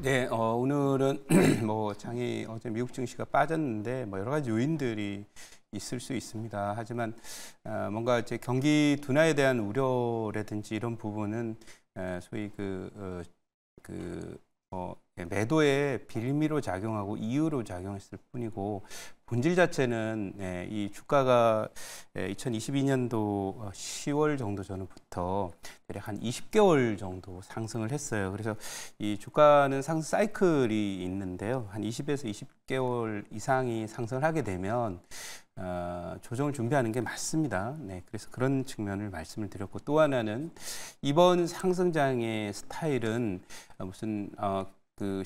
네, 어, 오늘은 뭐 장이 어제 미국 증시가 빠졌는데 뭐 여러 가지 요인들이 있을 수 있습니다. 하지만 어, 뭔가 이제 경기 둔화에 대한 우려라든지 이런 부분은 에, 소위 그, 어, 그 어, 매도의 빌미로 작용하고 이유로 작용했을 뿐이고 본질 자체는 네, 이 주가가 2022년도 예, 10월 정도 전부터 대략 한 20개월 정도 상승을 했어요. 그래서 이 주가는 상승 사이클이 있는데요. 한 20에서 20개월 이상이 상승을 하게 되면 어, 조정을 준비하는 게 맞습니다. 네, 그래서 그런 측면을 말씀을 드렸고 또 하나는 이번 상승장의 스타일은 무슨 어, 그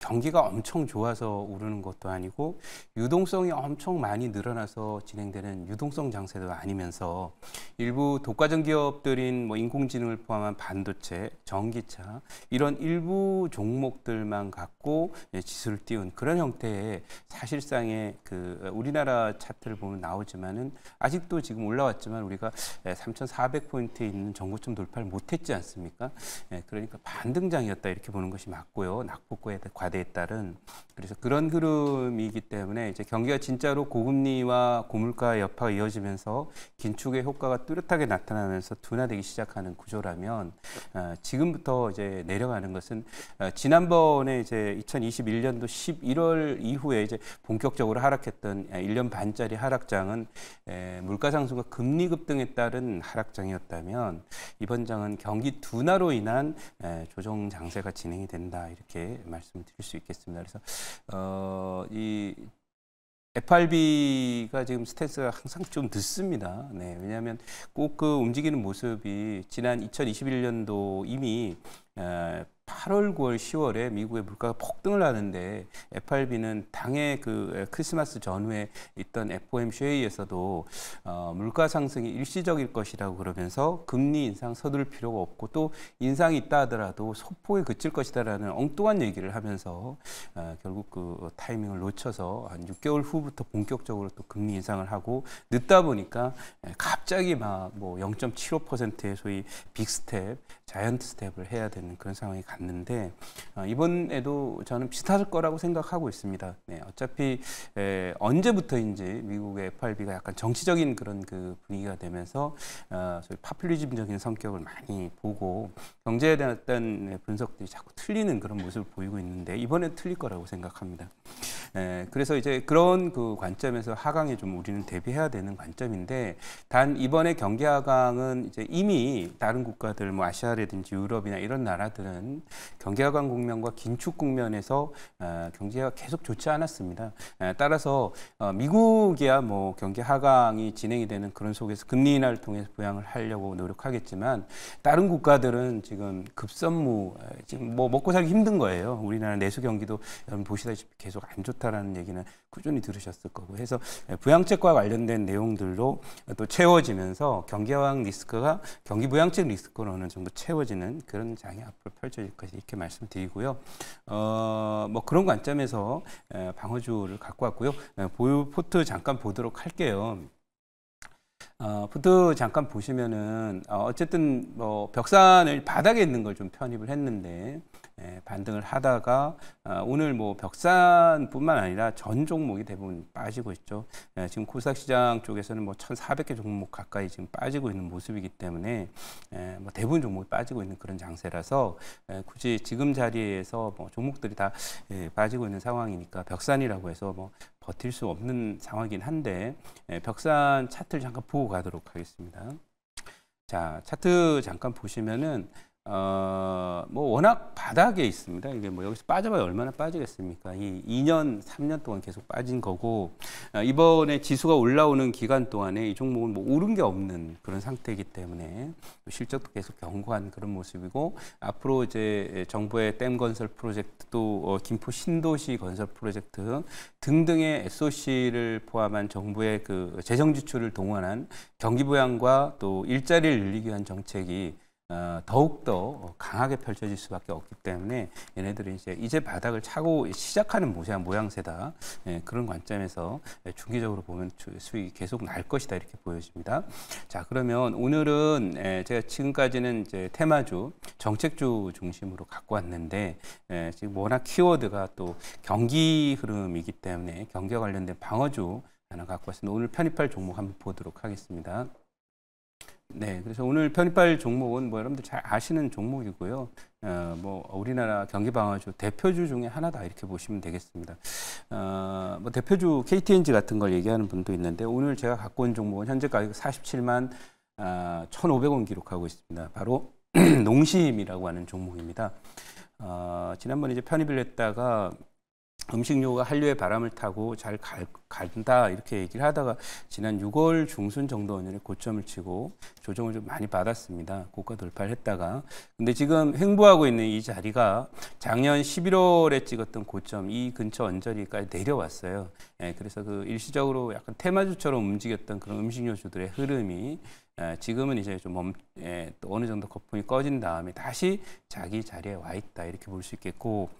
경기가 엄청 좋아서 오르는 것도 아니고 유동성이 엄청 많이 늘어나서 진행되는 유동성 장세도 아니면서 일부 독과점 기업들인 뭐 인공지능을 포함한 반도체, 전기차 이런 일부 종목들만 갖고 지수를 띄운 그런 형태의 사실상의 그 우리나라 차트를 보면 나오지만은 아직도 지금 올라왔지만 우리가 3,400포인트에 예, 있는 정고점 돌파를 못했지 않습니까? 예, 그러니까 반등장이었다 이렇게 보는 것이 맞고요. 낙폭과에 관 과대에 따른 그래서 그런 흐름이기 때문에 이제 경기가 진짜로 고금리와 고물가의 여파가 이어지면서 긴축의 효과가 뚜렷하게 나타나면서 둔화되기 시작하는 구조라면 어, 지금부터 이제 내려가는 것은 어, 지난번에 이제 2021년도 11월 이후에 이제 본격적으로 하락했던 1년 아, 반짜리 하락장은 에, 물가 상승과 금리 급등에 따른 하락장이었다면 이번 장은 경기 둔화로 인한 에, 조정 장세가 진행이 된다 이렇게 말씀드립니다. 느낄 수 있겠습니다. 그래서 어, 이 FRB가 지금 스탠스가 항상 좀 늦습니다. 네, 왜냐하면 꼭 그 움직이는 모습이 지난 2021년도 이미 어, 8월, 9월, 10월에 미국의 물가가 폭등을 하는데 FRB는 당해그 크리스마스 전후에 있던 FOMC회의에서도 어, 물가 상승이 일시적일 것이라고 그러면서 금리 인상 서둘 필요가 없고 또 인상이 있다 하더라도 소폭에 그칠 것이다라는 엉뚱한 얘기를 하면서 어, 결국 그 타이밍을 놓쳐서 한 6개월 후부터 본격적으로 또 금리 인상을 하고 늦다 보니까 갑자기 막 뭐 0.75%의 소위 빅스텝 자이언트 스텝을 해야 되는 그런 상황이 갔는데 어, 이번에도 저는 비슷할 거라고 생각하고 있습니다. 네, 어차피 에, 언제부터인지 미국의 FRB가 약간 정치적인 그런 그 분위기가 되면서 어, 소위 파퓰리즘적인 성격을 많이 보고 경제에 대한 분석들이 자꾸 틀리는 그런 모습을 보이고 있는데 이번에 틀릴 거라고 생각합니다. 에, 예, 그래서 이제 그런 그 관점에서 하강에 좀 우리는 대비해야 되는 관점인데 단 이번에 경기 하강은 이제 이미 다른 국가들 뭐 아시아라든지 유럽이나 이런 나라들은 경기 하강 국면과 긴축 국면에서 어, 경제가 계속 좋지 않았습니다. 에, 예, 따라서 어, 미국이야 뭐 경기 하강이 진행이 되는 그런 속에서 금리 인하를 통해서 부양을 하려고 노력하겠지만 다른 국가들은 지금 급선무 어, 지금 뭐 먹고 살기 힘든 거예요. 우리나라 내수 경기도 여러분 보시다시피 계속 안 좋다. 좋다라는 얘기는 꾸준히 들으셨을 거고 해서 부양책과 관련된 내용들로 또 채워지면서 경기왕 리스크가 경기 부양책 리스크로 어느 정도 채워지는 그런 장이 앞으로 펼쳐질 것이 이렇게 말씀드리고요. 어, 뭐 그런 관점에서 방어주를 갖고 왔고요. 보유 포트 잠깐 보도록 할게요. 어, 푸드 잠깐 보시면은 어, 어쨌든 뭐 벽산을 바닥에 있는 걸 좀 편입을 했는데 예, 반등을 하다가 어, 오늘 뭐 벽산뿐만 아니라 전 종목이 대부분 빠지고 있죠. 예, 지금 코스닥 시장 쪽에서는 뭐 1,400개 종목 가까이 지금 빠지고 있는 모습이기 때문에 예, 뭐 대부분 종목이 빠지고 있는 그런 장세라서 굳이 지금 자리에서 뭐 종목들이 다 빠지고 있는 상황이니까 벽산이라고 해서 뭐 버틸 수 없는 상황이긴 한데 벽산 차트를 잠깐 보고 가도록 하겠습니다. 자, 차트 잠깐 보시면은 어, 뭐 워낙 바닥에 있습니다. 이게 뭐 여기서 빠져봐야 얼마나 빠지겠습니까? 이 2년, 3년 동안 계속 빠진 거고 어, 이번에 지수가 올라오는 기간 동안에 이 종목은 뭐 오른 게 없는 그런 상태이기 때문에 실적도 계속 경고한 그런 모습이고 앞으로 이제 정부의 댐 건설 프로젝트 또 어, 김포 신도시 건설 프로젝트 등등의 SOC를 포함한 정부의 그 재정 지출을 동원한 경기 부양과 또 일자리를 늘리기 위한 정책이 어, 더욱더 강하게 펼쳐질 수밖에 없기 때문에 얘네들은 이제 이제 바닥을 차고 시작하는 모양, 모양새다 예, 그런 관점에서 중기적으로 보면 수익이 계속 날 것이다 이렇게 보여집니다. 자 그러면 오늘은 예, 제가 지금까지는 이제 테마주 정책주 중심으로 갖고 왔는데 예, 지금 워낙 키워드가 또 경기 흐름이기 때문에 경기와 관련된 방어주 하나 갖고 왔습니다. 오늘 편입할 종목 한번 보도록 하겠습니다. 네, 그래서 오늘 편입할 종목은 뭐 여러분들 잘 아시는 종목이고요. 어, 뭐 우리나라 경기 방어주 대표주 중에 하나다 이렇게 보시면 되겠습니다. 어, 뭐 대표주 KTNG 같은 걸 얘기하는 분도 있는데 오늘 제가 갖고 온 종목은 현재 가격 47만 어, 1,500원 기록하고 있습니다. 바로 농심이라고 하는 종목입니다. 어, 지난번에 이제 편입을 했다가 음식료가 한류의 바람을 타고 잘 갈, 간다 이렇게 얘기를 하다가 지난 6월 중순 정도 언년에 고점을 치고 조정을 좀 많이 받았습니다. 고가 돌파를 했다가 근데 지금 횡보하고 있는 이 자리가 작년 11월에 찍었던 고점 이 근처 언저리까지 내려왔어요. 예, 그래서 그 일시적으로 약간 테마주처럼 움직였던 그런 음식료주들의 흐름이 예, 지금은 이제 좀 멈, 예, 또 어느 정도 거품이 꺼진 다음에 다시 자기 자리에 와 있다 이렇게 볼 수 있겠고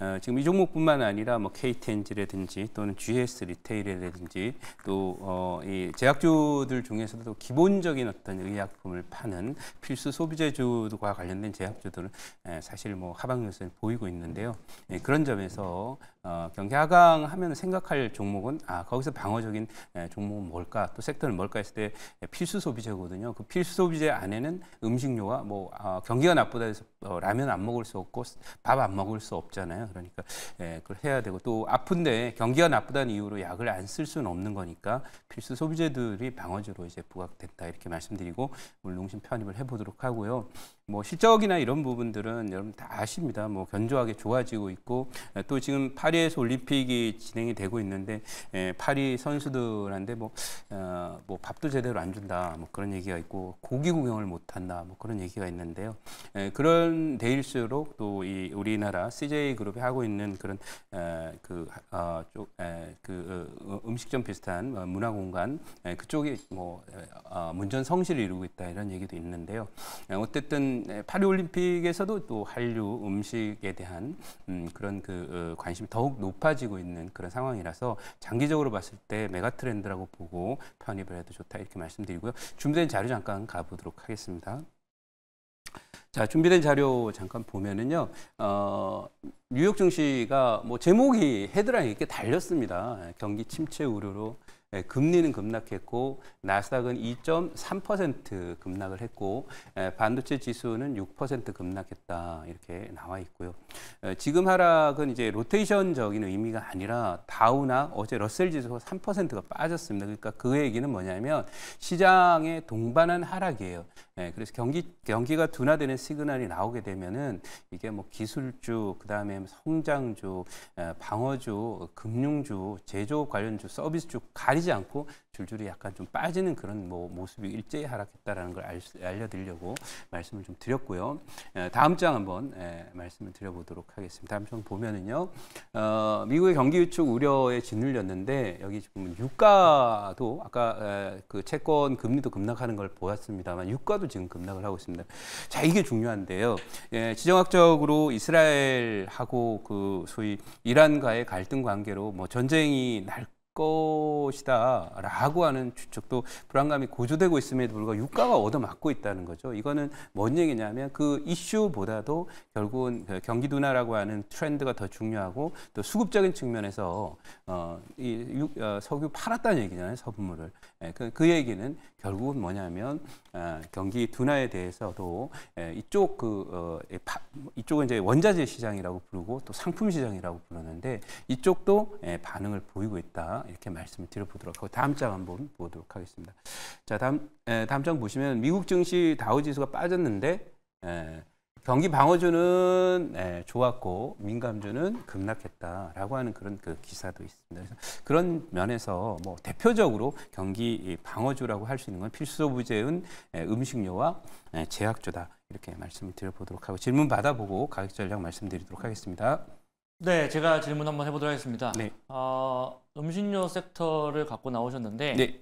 어, 지금 이 종목뿐만 아니라 뭐 KTNG라든지 또는 GS 리테일이라든지 또이 어, 제약주들 중에서도 기본적인 어떤 의약품을 파는 필수 소비재주와 관련된 제약주들은 예, 사실 뭐 하방 요소를 보이고 있는데요. 예, 그런 점에서 어, 경기 하강 하면 생각할 종목은 아 거기서 방어적인 에, 예, 종목은 뭘까 또 섹터는 뭘까 했을 때 에, 필수 소비재거든요. 그 필수 소비재 안에는 음식료와 뭐 어, 경기가 나쁘다 해서 어, 라면 안 먹을 수 없고 밥 안 먹을 수 없잖아요. 그러니까 에, 예, 그걸 해야 되고 또 아픈데 경기가 나쁘다는 이유로 약을 안 쓸 수는 없는 거니까 필수 소비재들이 방어제로 이제 부각됐다 이렇게 말씀드리고 오 농심 편입을 해보도록 하고요. 뭐 실적이나 이런 부분들은 여러분 다 아십니다. 뭐 견조하게 좋아지고 있고 예, 또 지금 파리에서 올림픽이 진행이 되고 있는데 에, 예, 파리 선수들한테 뭐, 어, 뭐 밥도 제대로 안 준다 뭐 그런 얘기가 있고 고기 구경을 못 한다 뭐 그런 얘기가 있는데요. 에, 예, 그런 데일수록 또 이 우리나라 CJ 그룹이 하고 있는 그런 에, 어, 그, 어, 쪽, 에, 그 어, 어 음식점 비슷한 어, 문화 공간 그쪽이 뭐 어, 문전 성실을 이루고 있다 이런 얘기도 있는데요. 에, 어쨌든 네, 파리올림픽에서도 또 한류 음식에 대한 음, 그런 그 어, 관심이 더욱 높아지고 있는 그런 상황이라서 장기적으로 봤을 때 메가 트렌드라고 보고 편입을 해도 좋다 이렇게 말씀드리고요. 준비된 자료 잠깐 가보도록 하겠습니다. 자, 준비된 자료 잠깐 보면은요, 어, 뉴욕 증시가 뭐 제목이 헤드라인 이렇게 달렸습니다. 경기 침체 우려로 예, 금리는 급락했고 나스닥은 2.3% 급락을 했고 예, 반도체 지수는 6% 급락했다 이렇게 나와 있고요. 예, 지금 하락은 이제 로테이션적인 의미가 아니라 다우나 어제 러셀 지수가 3%가 빠졌습니다. 그러니까 그 얘기는 뭐냐면 시장의 동반한 하락이에요. 네, 그래서 경기 경기가 둔화되는 시그널이 나오게 되면은 이게 뭐 기술주, 그다음에 성장주, 방어주, 금융주, 제조업 관련주, 서비스주 가리지 않고 줄줄이 약간 좀 빠지는 그런 뭐 모습이 일제히 하락했다라는 걸 알, 알려드리려고 말씀을 좀 드렸고요. 다음 장 한번 말씀을 드려보도록 하겠습니다. 다음 장 보면은요, 어, 미국의 경기 유축 우려에 짓눌렸는데 여기 지금 유가도 아까 그 채권 금리도 급락하는 걸 보았습니다만 유가도 지금 급락을 하고 있습니다. 자, 이게 중요한데요. 예, 지정학적으로 이스라엘하고 그 소위 이란과의 갈등 관계로 뭐 전쟁이 날 것이다라고 하는 추측도 불안감이 고조되고 있음에도 불구하고 유가가 얻어맞고 있다는 거죠. 이거는 뭔 얘기냐면 그 이슈보다도 결국은 그 경기 둔화라고 하는 트렌드가 더 중요하고 또 수급적인 측면에서 어, 이 어, 석유 팔았다는 얘기잖아요. 서분물을. 예, 그, 그 얘기는 결국은 뭐냐면 아, 경기 둔화에 대해서도 예, 이쪽 그 어, 이쪽은 이제 원자재 시장이라고 부르고 또 상품 시장이라고 부르는데 이쪽도 예, 반응을 보이고 있다 이렇게 말씀을 드려보도록 하고 다음 장 한번 보도록 하겠습니다. 자 다음 예, 다음 장 보시면 미국 증시 다우 지수가 빠졌는데 경기 방어주는 네, 좋았고 민감주는 급락했다라고 하는 그런 그 기사도 있습니다. 그래서 그런 면에서 뭐 대표적으로 경기 방어주라고 할 수 있는 건 필수 부재은 예, 음식료와 예, 제약주다 이렇게 말씀을 드려보도록 하고 질문 받아보고 가격 전략 말씀드리도록 하겠습니다. 네, 제가 질문 한번 해보도록 하겠습니다. 네. 어, 음식료 섹터를 갖고 나오셨는데 네.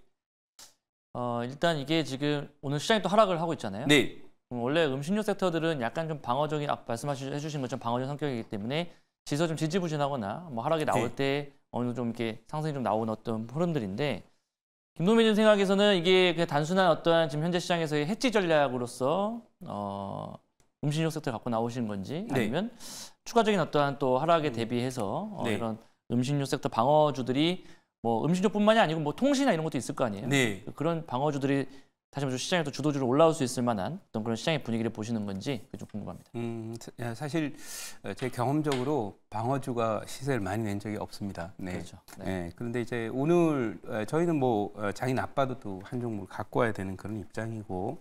어, 일단 이게 지금 오늘 시장이 또 하락을 하고 있잖아요. 네. 음, 원래 음식료 섹터들은 약간 좀 방어적인 아 말씀해주신 것처럼 방어적 성격이기 때문에 지서 좀 지지부진하거나 뭐 하락이 나올 네. 때 어느 정도 좀 이렇게 상승이 좀 나오는 어떤 흐름들인데 김동민님 생각에서는 이게 그 단순한 어떠한 지금 현재 시장에서의 해지 전략으로서 어, 음식료 섹터 갖고 나오신 건지 네. 아니면 네. 추가적인 어떠한 또 하락에 음. 대비해서 어, 네. 이런 음식료 섹터 방어주들이 뭐 음식료뿐만이 아니고 뭐 통신이나 이런 것도 있을 거 아니에요. 네. 그런 방어주들이 다시 한번 시장에 또 주도주로 올라올 수 있을 만한 어떤 그런 시장의 분위기를 보시는 건지 좀 궁금합니다. 음, 사실 어, 제 경험적으로 방어주가 시세를 많이 낸 적이 없습니다. 네. 그렇죠. 네. 네. 그런데 이제 오늘 어, 저희는 뭐 어, 장이 나빠도 또 한 종목을 갖고 와야 되는 그런 입장이고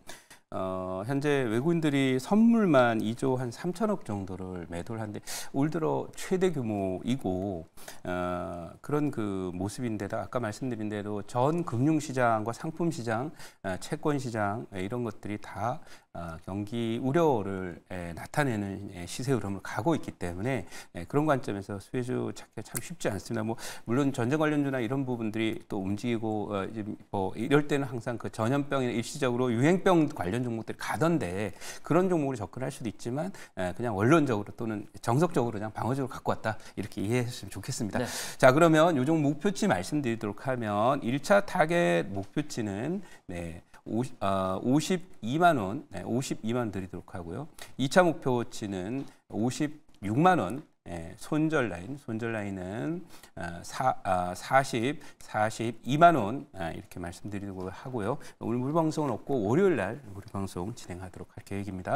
어, 현재 외국인들이 선물만 2조 한 3천억 정도를 매도를 하는데 올 들어 최대 규모이고 어, 그런 그 모습인데다 아까 말씀드린 대로 전 금융시장과 상품시장, 어, 채권시장 네, 이런 것들이 다 아, 경기 우려를 예, 나타내는 예, 시세 흐름을 가고 있기 때문에 예, 그런 관점에서 수혜주 찾기가 참 쉽지 않습니다. 뭐 물론 전쟁 관련주나 이런 부분들이 또 움직이고 어, 이제 뭐 이럴 때는 항상 그 전염병이나 일시적으로 유행병 관련 종목들이 가던데 그런 종목으로 접근할 수도 있지만 그냥 원론적으로 또는 정석적으로 그냥 방어적으로 갖고 왔다 이렇게 이해했으면 좋겠습니다. 네. 자 그러면 요종 목표치 말씀드리도록 하면 1차 타겟 목표치는 네, 50, 아, 52만 원, 네, 52만 드리도록 하고요. 2차 목표치는 56만 원. 예, 손절 라인, 손절 라인은 아, 사, 아, 40, 42만 원 아, 이렇게 말씀드리고 하고요. 오늘 물방송은 없고 월요일 날 물방송 진행하도록 할 계획입니다.